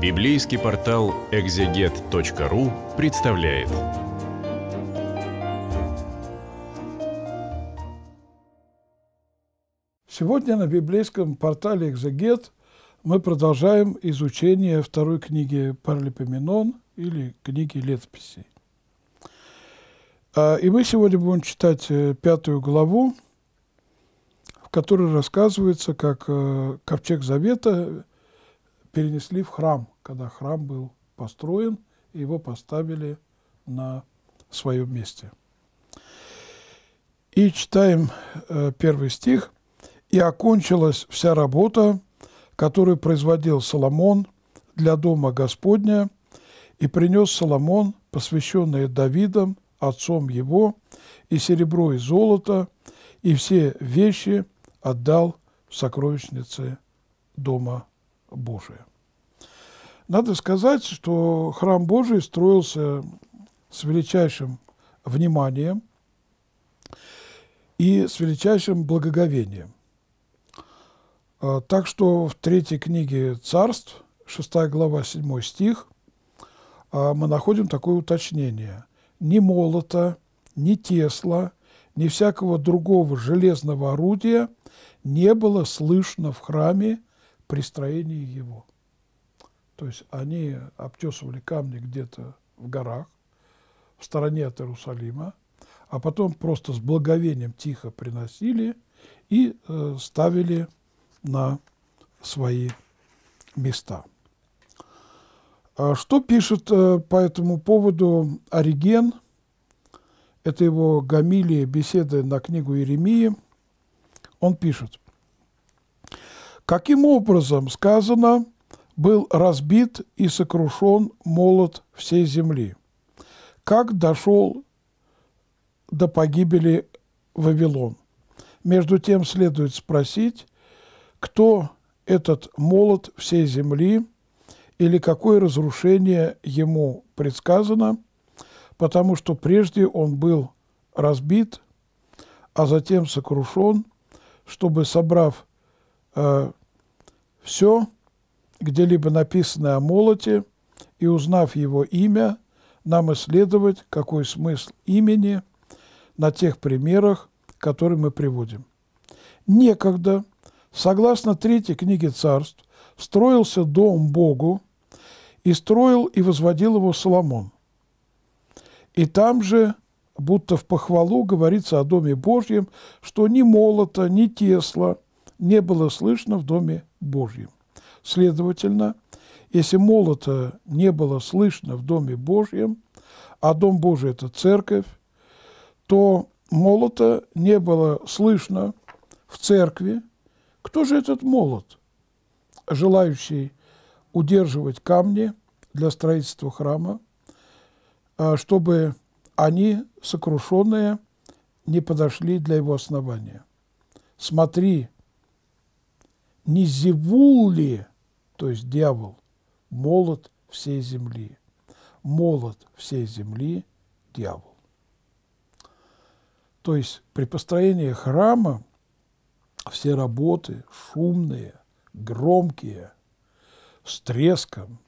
Библейский портал экзегет.ру представляет. Сегодня на библейском портале «Экзегет» мы продолжаем изучение второй книги Паралипоменон или книги летописей. А, и мы сегодня будем читать э, пятую главу, в которой рассказывается, как э, Ковчег Завета перенесли в храм, когда храм был построен, и его поставили на своем месте. И читаем э, первый стих. «И окончилась вся работа, которую производил Соломон для Дома Господня, и принес Соломон, посвященные Давидом, отцом его, и серебро и золото, и все вещи отдал в сокровищнице Дома Божия. Надо сказать, что храм Божий строился с величайшим вниманием и с величайшим благоговением. А, так что в третьей книге «Царств», 6 глава, 7 стих, а, мы находим такое уточнение. «Ни молота, ни тесла, ни всякого другого железного орудия не было слышно в храме, при строении его. То есть они обтесывали камни где-то в горах, в стороне от Иерусалима, а потом просто с благовением тихо приносили и э, ставили на свои места. А что пишет э, по этому поводу Ориген? Это его Гамилия, беседы на книгу Иеремии". Он пишет – Каким образом, сказано, был разбит и сокрушен молот всей земли? Как дошел до погибели Вавилон? Между тем следует спросить, кто этот молот всей земли или какое разрушение ему предсказано, потому что прежде он был разбит, а затем сокрушен, чтобы, собрав э, все, где-либо написано о молоте, и, узнав его имя, нам исследовать, какой смысл имени на тех примерах, которые мы приводим. Некогда, согласно третьей книге царств, строился дом Богу, и строил и возводил его Соломон. И там же, будто в похвалу, говорится о Доме Божьем, что ни молота, ни тесла – не было слышно в Доме Божьем. Следовательно, если молота не было слышно в Доме Божьем, а Дом Божий – это церковь, то молота не было слышно в церкви. Кто же этот молот, желающий удерживать камни для строительства храма, а, чтобы они, сокрушенные, не подошли для его основания? Смотри, не зевул ли, то есть дьявол, молот всей земли. Молот всей земли – дьявол. То есть при построении храма все работы шумные, громкие, с треском,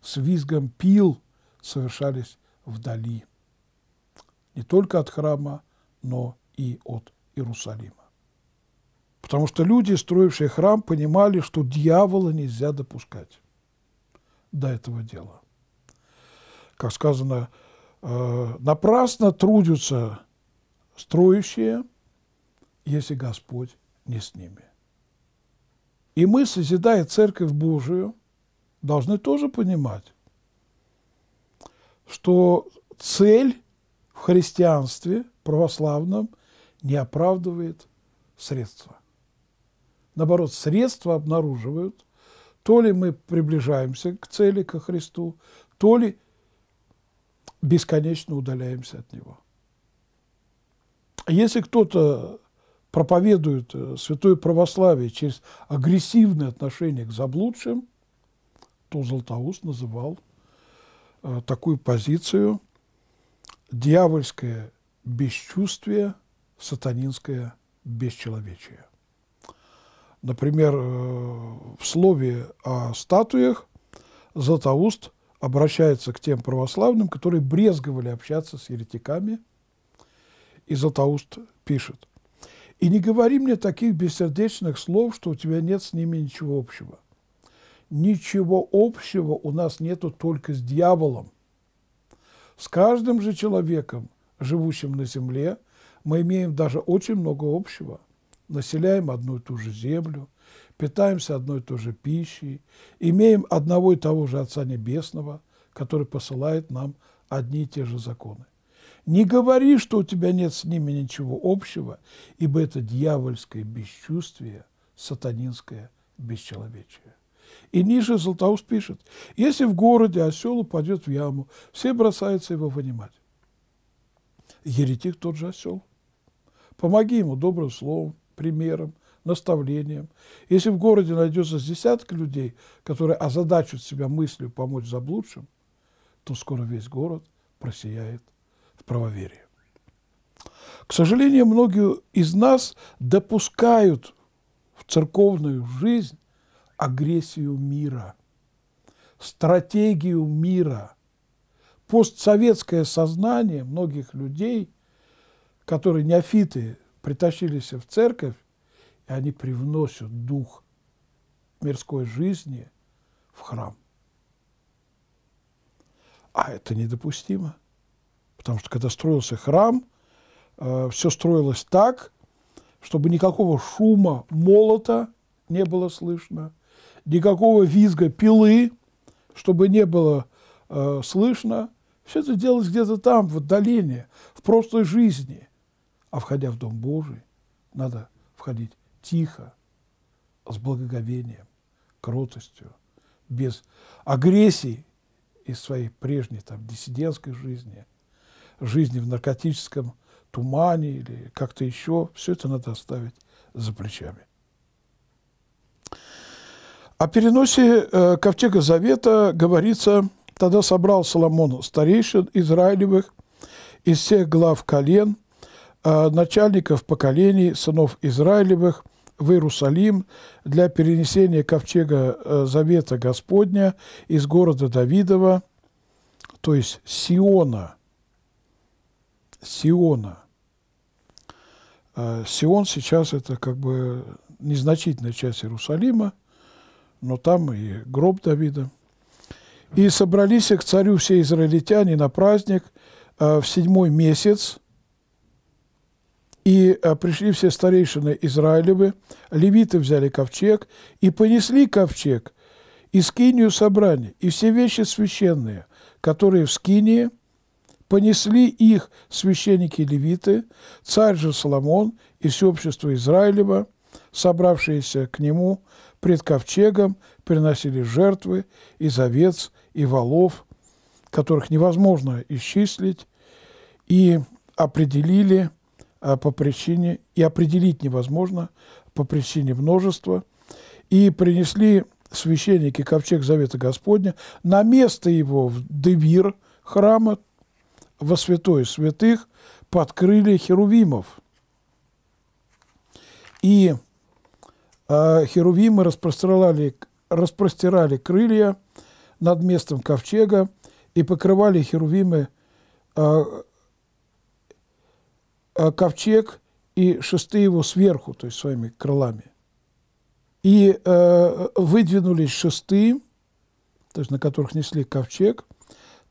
с визгом пил совершались вдали. Не только от храма, но и от Иерусалима. Потому что люди, строившие храм, понимали, что дьявола нельзя допускать до этого дела. Как сказано, э, напрасно трудятся строящие, если Господь не с ними. И мы, созидая Церковь Божию, должны тоже понимать, что цель в христианстве православном не оправдывает средства наоборот, средства обнаруживают, то ли мы приближаемся к цели, ко Христу, то ли бесконечно удаляемся от Него. Если кто-то проповедует э, святое православие через агрессивное отношение к заблудшим, то Златоуст называл э, такую позицию дьявольское бесчувствие, сатанинское бесчеловечие. Например, э, в слове о статуях Златоуст обращается к тем православным, которые брезговали общаться с еретиками, и Златоуст пишет, «И не говори мне таких бессердечных слов, что у тебя нет с ними ничего общего. Ничего общего у нас нету только с дьяволом. С каждым же человеком, живущим на земле, мы имеем даже очень много общего – населяем одну и ту же землю, питаемся одной и той же пищей, имеем одного и того же Отца Небесного, который посылает нам одни и те же законы. Не говори, что у тебя нет с ними ничего общего, ибо это дьявольское бесчувствие, сатанинское бесчеловечие. И ниже Златоуст пишет, если в городе осел упадет в яму, все бросаются его вынимать. Еретик тот же осел. Помоги ему добрым словом, примером, наставлением. Если в городе найдется десятка людей, которые озадачат себя мыслью помочь заблудшим, то скоро весь город просияет в правоверии. К сожалению, многие из нас допускают в церковную жизнь агрессию мира, стратегию мира. Постсоветское сознание многих людей, которые неофиты притащились в церковь, и они привносят дух мирской жизни в храм. А это недопустимо, потому что когда строился храм, э, все строилось так, чтобы никакого шума молота не было слышно, никакого визга пилы, чтобы не было э, слышно. Все это делалось где-то там, в отдалении, в прошлой жизни – а входя в Дом Божий, надо входить тихо, с благоговением, кротостью, без агрессии из своей прежней там, диссидентской жизни, жизни в наркотическом тумане или как-то еще, все это надо оставить за плечами. О переносе э, Ковчега Завета говорится, тогда собрал Соломон старейшин Израилевых из всех глав колен – а, начальников поколений сынов Израилевых в Иерусалим для перенесения ковчега э, Завета Господня из города Давидова, то есть Сиона. Сиона. А, Сион сейчас это как бы незначительная часть Иерусалима, но там и гроб Давида. «И собрались к царю все израильтяне на праздник а, в седьмой месяц, и э, пришли все старейшины Израилевы, левиты взяли ковчег и понесли ковчег и скинию собрания, и все вещи священные, которые в скинии, понесли их священники-левиты, царь же Соломон и все общество Израилева, собравшиеся к нему пред ковчегом, приносили жертвы и овец и волов, которых невозможно исчислить, и определили Э, по причине, и определить невозможно по причине множества. И принесли священники ковчег Завета Господня на место его в Девир храма во святой святых под крылья херувимов. И э, херувимы распростирали, распростирали крылья над местом ковчега и покрывали херувимы э, Э, ковчег и шесты его сверху, то есть своими крылами. И э, выдвинулись шесты, то есть на которых несли ковчег,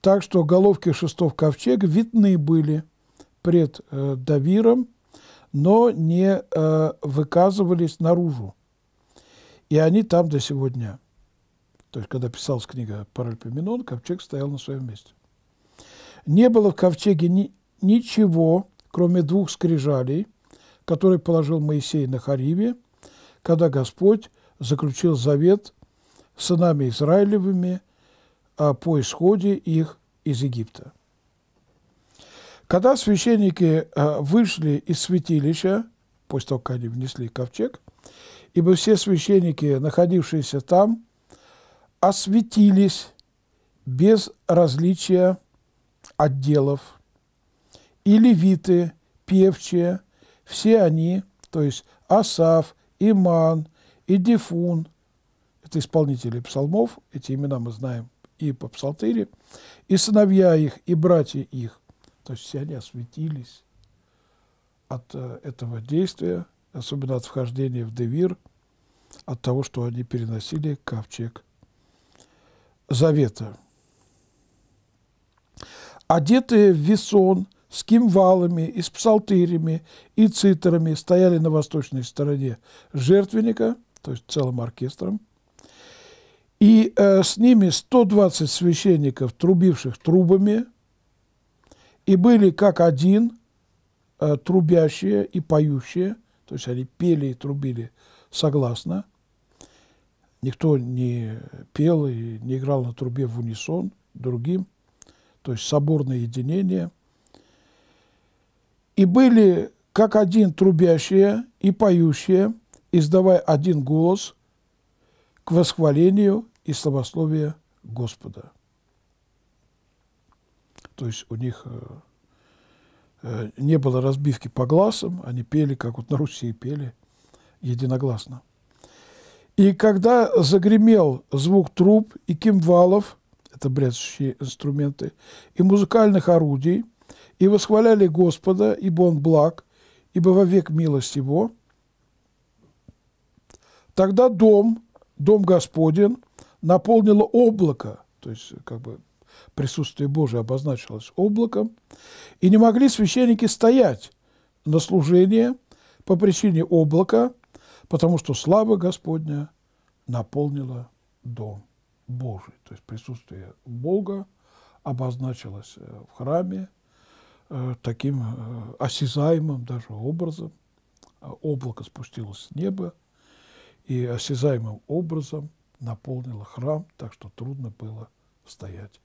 так что головки шестов ковчега видны были пред э, Давиром, но не э, выказывались наружу. И они там до сегодня. То есть, когда писалась книга Паральпоменон, ковчег стоял на своем месте. Не было в ковчеге ни, ничего, кроме двух скрижалей, которые положил Моисей на Хариве, когда Господь заключил завет с сынами Израилевыми по исходе их из Египта. Когда священники э, вышли из святилища, после того, как они внесли ковчег, ибо все священники, находившиеся там, осветились без различия отделов и левиты, певчие, все они, то есть Асав, Иман Идифун, это исполнители псалмов, эти имена мы знаем и по псалтыре, и сыновья их, и братья их, то есть все они осветились от э, этого действия, особенно от вхождения в Девир, от того, что они переносили ковчег Завета. Одетые в весон с кимвалами, и с псалтирями, и цитрами стояли на восточной стороне жертвенника, то есть целым оркестром. И э, с ними 120 священников, трубивших трубами, и были как один э, трубящие и поющие, то есть они пели и трубили согласно. Никто не пел и не играл на трубе в унисон другим, то есть соборное единение – и были как один трубящие и поющие, издавая один голос к восхвалению и славословию Господа. То есть у них э, э, не было разбивки по глазам, они пели, как вот на Руси пели, единогласно. И когда загремел звук труб и кимвалов, это бряцущие инструменты, и музыкальных орудий – и восхваляли Господа, ибо Он благ, ибо вовек милость Его, тогда дом, дом Господен, наполнило облако, то есть как бы присутствие Божие обозначилось облаком, и не могли священники стоять на служение по причине облака, потому что слава Господня наполнила дом Божий. То есть присутствие Бога обозначилось э, в храме, Э, таким э, осязаемым даже образом. Э, облако спустилось с неба и осязаемым образом наполнило храм, так что трудно было стоять.